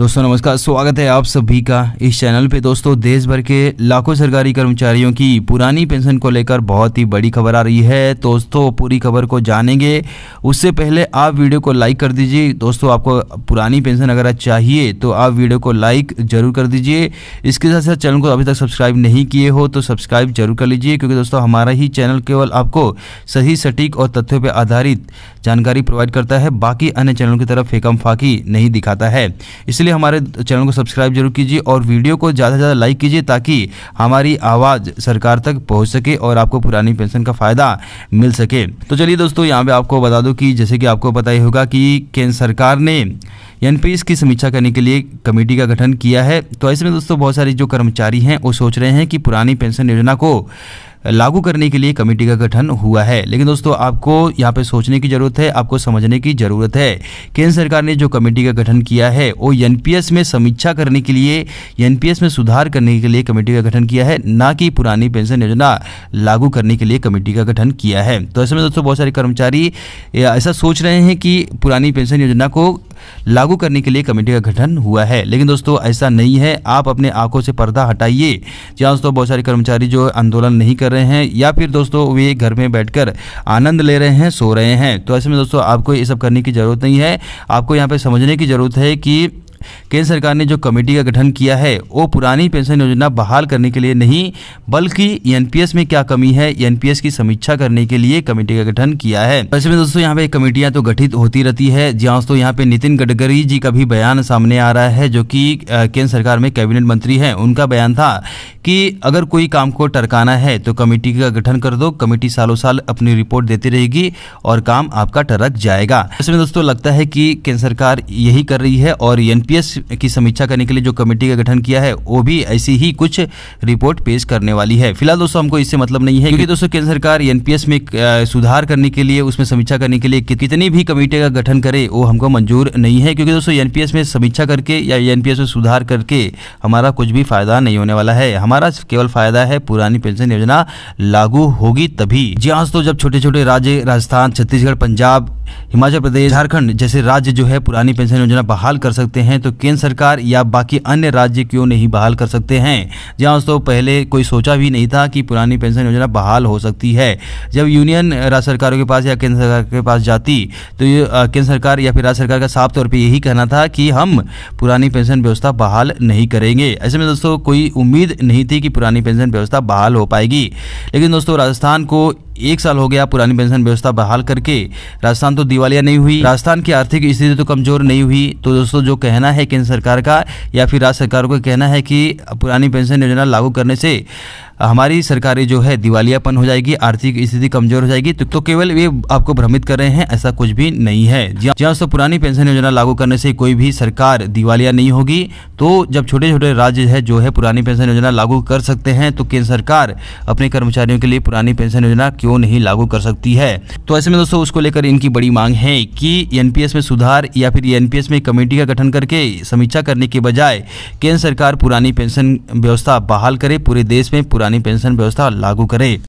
दोस्तों नमस्कार स्वागत है आप सभी का इस चैनल पे दोस्तों देश भर के लाखों सरकारी कर्मचारियों की पुरानी पेंशन को लेकर बहुत ही बड़ी खबर आ रही है दोस्तों पूरी खबर को जानेंगे उससे पहले आप वीडियो को लाइक कर दीजिए दोस्तों आपको पुरानी पेंशन अगर चाहिए तो आप वीडियो को लाइक जरूर कर दीजिए इसके साथ साथ चैनल को अभी तक सब्सक्राइब नहीं किए हो तो सब्सक्राइब जरूर कर लीजिए क्योंकि दोस्तों हमारा ही चैनल केवल आपको सही सटीक और तथ्यों पर आधारित जानकारी प्रोवाइड करता है बाकी अन्य चैनलों की तरफ फेकम फाकी नहीं दिखाता है इसलिए लिए हमारे चैनल को सब्सक्राइब जरूर कीजिए और वीडियो को ज़्यादा से ज़्यादा लाइक कीजिए ताकि हमारी आवाज़ सरकार तक पहुँच सके और आपको पुरानी पेंशन का फ़ायदा मिल सके तो चलिए दोस्तों यहाँ पर आपको बता दूँ कि जैसे कि आपको पता ही होगा कि केंद्र सरकार ने एन की समीक्षा करने के लिए कमेटी का गठन किया है तो ऐसे में दोस्तों बहुत सारे जो कर्मचारी हैं वो सोच रहे हैं कि पुरानी पेंशन योजना को लागू करने के लिए कमेटी का गठन हुआ है लेकिन दोस्तों आपको यहाँ पे सोचने की ज़रूरत है आपको समझने की ज़रूरत है केंद्र सरकार ने जो कमेटी का गठन किया है वो एन में समीक्षा करने के लिए एन में सुधार करने के लिए कमेटी का गठन किया है ना कि पुरानी पेंशन योजना लागू करने के लिए कमेटी का गठन किया है तो ऐसे में दोस्तों बहुत सारे कर्मचारी ऐसा सोच रहे हैं कि पुरानी पेंशन योजना को लागू करने के लिए कमेटी का गठन हुआ है लेकिन दोस्तों ऐसा नहीं है आप अपने आंखों से पर्दा हटाइए जहाँ दोस्तों बहुत सारे कर्मचारी जो आंदोलन नहीं कर रहे हैं या फिर दोस्तों वे घर में बैठकर आनंद ले रहे हैं सो रहे हैं तो ऐसे में दोस्तों आपको ये सब करने की ज़रूरत नहीं है आपको यहाँ पर समझने की ज़रूरत है कि केंद्र सरकार ने जो कमेटी का गठन किया है वो पुरानी पेंशन योजना बहाल करने के लिए नहीं बल्कि एनपीएस में क्या कमी है एनपीएस की समीक्षा करने के लिए कमेटी का गठन किया है वैसे में दोस्तों यहाँ पे कमेटियां तो गठित होती रहती है जी हाँ दोस्तों यहाँ पे नितिन गडकरी जी का भी बयान सामने आ रहा है जो की केंद्र सरकार में कैबिनेट मंत्री है उनका बयान था कि अगर कोई काम को टरकाना है तो कमेटी का गठन कर दो कमेटी सालों साल अपनी रिपोर्ट देती रहेगी और काम आपका टरक जाएगा इसमें दोस्तों लगता है कि केंद्र सरकार यही कर रही है और एन यूपीएस की समीक्षा करने के लिए जो कमेटी का गठन किया है वो भी ऐसी ही कुछ रिपोर्ट पेश करने वाली है फिलहाल दोस्तों हमको इससे मतलब नहीं है क्योंकि दोस्तों केंद्र सरकार एनपीएस में सुधार करने के लिए उसमें समीक्षा करने के लिए कितनी भी कमेटी का गठन करे वो हमको मंजूर नहीं है क्योंकि दोस्तों एनपीएस में समीक्षा करके या एनपीएस में सुधार करके हमारा कुछ भी फायदा नहीं होने वाला है हमारा केवल फायदा है पुरानी पेंशन योजना लागू होगी तभी जी हाँ दोस्तों जब छोटे छोटे राज्य राजस्थान छत्तीसगढ़ पंजाब हिमाचल प्रदेश झारखंड जैसे राज्य जो है पुरानी पेंशन योजना बहाल कर सकते हैं हैं तो केंद्र सरकार या बाकी अन्य राज्य क्यों नहीं बहाल कर सकते हैं जहां दोस्तों पहले कोई सोचा भी नहीं था कि पुरानी पेंशन योजना बहाल हो सकती है जब यूनियन राज्य सरकारों के पास या केंद्र सरकार के पास जाती तो केंद्र सरकार या फिर राज्य सरकार का साफ तौर पर यही कहना था कि हम पुरानी पेंशन व्यवस्था बहाल नहीं करेंगे ऐसे में दोस्तों कोई उम्मीद नहीं थी कि पुरानी पेंशन व्यवस्था बहाल हो पाएगी लेकिन दोस्तों राजस्थान को एक साल हो गया पुरानी पेंशन व्यवस्था बहाल करके राजस्थान तो दिवालिया नहीं हुई राजस्थान की आर्थिक स्थिति तो कमजोर नहीं हुई तो दोस्तों जो कहना है केंद्र सरकार का या फिर राज्य सरकार को कहना है कि पुरानी पेंशन योजना लागू करने से हमारी सरकारें जो है दिवालियापन हो जाएगी आर्थिक स्थिति कमजोर हो जाएगी तो, तो केवल ये आपको भ्रमित कर रहे हैं ऐसा कुछ भी नहीं है जहाँ हाँ, सौ पुरानी पेंशन योजना लागू करने से कोई भी सरकार दिवालिया नहीं होगी तो जब छोटे छोटे राज्य है जो है पुरानी पेंशन योजना लागू कर सकते हैं तो केंद्र सरकार अपने कर्मचारियों के लिए पुरानी पेंशन योजना क्यों नहीं लागू कर सकती है तो ऐसे में दोस्तों उसको लेकर इनकी बड़ी मांग है कि एनपीएस में सुधार या फिर एनपीएस में कमेटी का गठन करके समीक्षा करने के बजाय केंद्र सरकार पुरानी पेंशन व्यवस्था बहाल करे पूरे देश में पुरानी पुरानी पेंशन व्यवस्था लागू करे